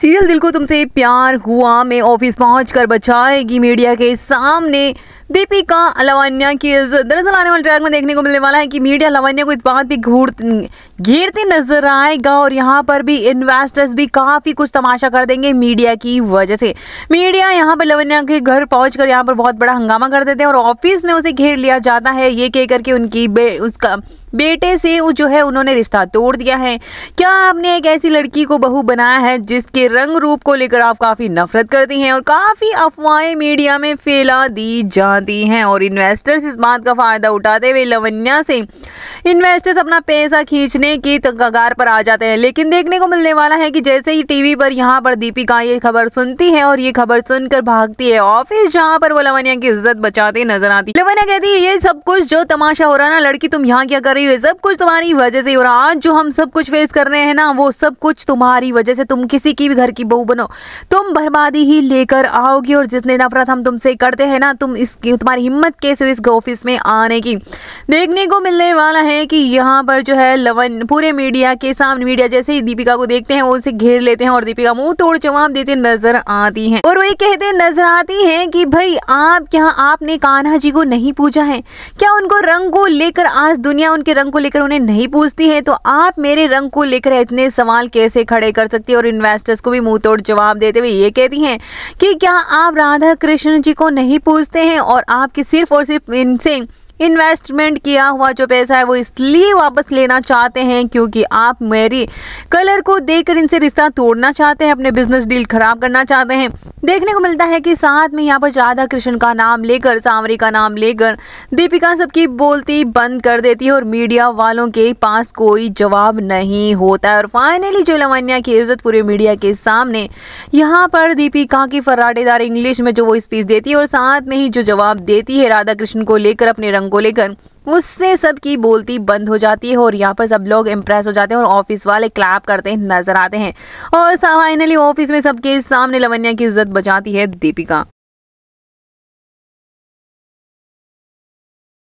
serial दिल को तुमसे प्यार हुआ में ऑफिस पहुंचकर बचाएगी मीडिया के सामने दीपिका लवान्या की दरअसल आने वाले ट्रैक में देखने को मिलने वाला है कि मीडिया लवान्या को इस बात भी घूर घेरते नजर आएगा और यहाँ पर भी इन्वेस्टर्स भी काफ़ी कुछ तमाशा कर देंगे मीडिया की वजह से मीडिया यहाँ पर लवान्या के घर पहुँच कर यहाँ पर बहुत बड़ा हंगामा कर देते हैं और ऑफिस में उसे घेर लिया जाता है ये कह करके उनकी बे, उसका बेटे से वो जो है उन्होंने रिश्ता तोड़ दिया है क्या आपने एक ऐसी लड़की को बहू बनाया है जिसके रंग रूप को लेकर आप काफ़ी नफरत करती हैं और काफ़ी अफवाहें मीडिया में फैला दी जा जाती हैं और इन्वेस्टर्स इस बात का फ़ायदा उठाते हुए लवन्या से इन्वेस्टर्स अपना पैसा खींचने की कगार पर आ जाते हैं लेकिन देखने को मिलने वाला है कि जैसे ही टीवी पर यहाँ पर दीपिका ये खबर सुनती है और ये खबर सुनकर भागती है ऑफिस जहाँ पर वो लवन्या की इज्जत बचाते नजर आती लवन्या कहती है ये सब कुछ जो तमाशा हो रहा ना लड़की तुम यहाँ क्या कर रही हो सब कुछ तुम्हारी वजह से हो रहा आज जो हम सब कुछ फेस कर रहे हैं ना वो सब कुछ तुम्हारी वजह से तुम किसी की भी घर की बहू बनो तुम बर्बादी ही लेकर आओगी और जितने नफरत हम तुमसे करते हैं ना तुम इस कि तुम्हारी हिम्मत कैसे हुई इस ऑफिस में आने की देखने को मिलने वाला है कि यहाँ पर जो है लवन पूरे मीडिया के सामने मीडिया जैसे ही दीपिका को देखते हैं वो उसे घेर लेते हैं और दीपिका मुंह तोड़ जवाब देते नजर आती हैं और वो ये कहते नजर आती हैं कि भाई आप क्या आपने कान्हा जी को नहीं पूछा है क्या उनको रंग को लेकर आज दुनिया उनके रंग को लेकर उन्हें नहीं पूछती है तो आप मेरे रंग को लेकर इतने सवाल कैसे खड़े कर सकती है और इन्वेस्टर्स को भी मुंह तोड़ जवाब देते हुए ये कहती हैं कि क्या आप राधा कृष्ण जी को नहीं पूछते हैं और और आपकी सिर्फ और सिर्फ इनसे इन्वेस्टमेंट किया हुआ जो पैसा है वो इसलिए वापस लेना चाहते हैं क्योंकि आप मेरी कलर को देखकर इनसे रिश्ता तोड़ना चाहते हैं अपने बिजनेस डील खराब करना चाहते हैं देखने को मिलता है कि साथ में यहाँ पर राधा कृष्ण का नाम लेकर सांवरी का नाम लेकर दीपिका सबकी बोलती बंद कर देती है और मीडिया वालों के पास कोई जवाब नहीं होता है और फाइनली जो लवान्या की इज्जत पूरे मीडिया के सामने यहाँ पर दीपिका की फराटेदार इंग्लिश में जो वो स्पीच देती है और साथ में ही जो जवाब देती है राधा कृष्ण को लेकर अपने रंग को लेकर उससे सबकी बोलती बंद हो जाती है और यहाँ पर सब लोग इम्प्रेस हो जाते हैं और ऑफिस वाले क्लैप करते नजर आते हैं और फाइनली ऑफिस में सबके सामने लवन्या की इज्जत बचाती है दीपिका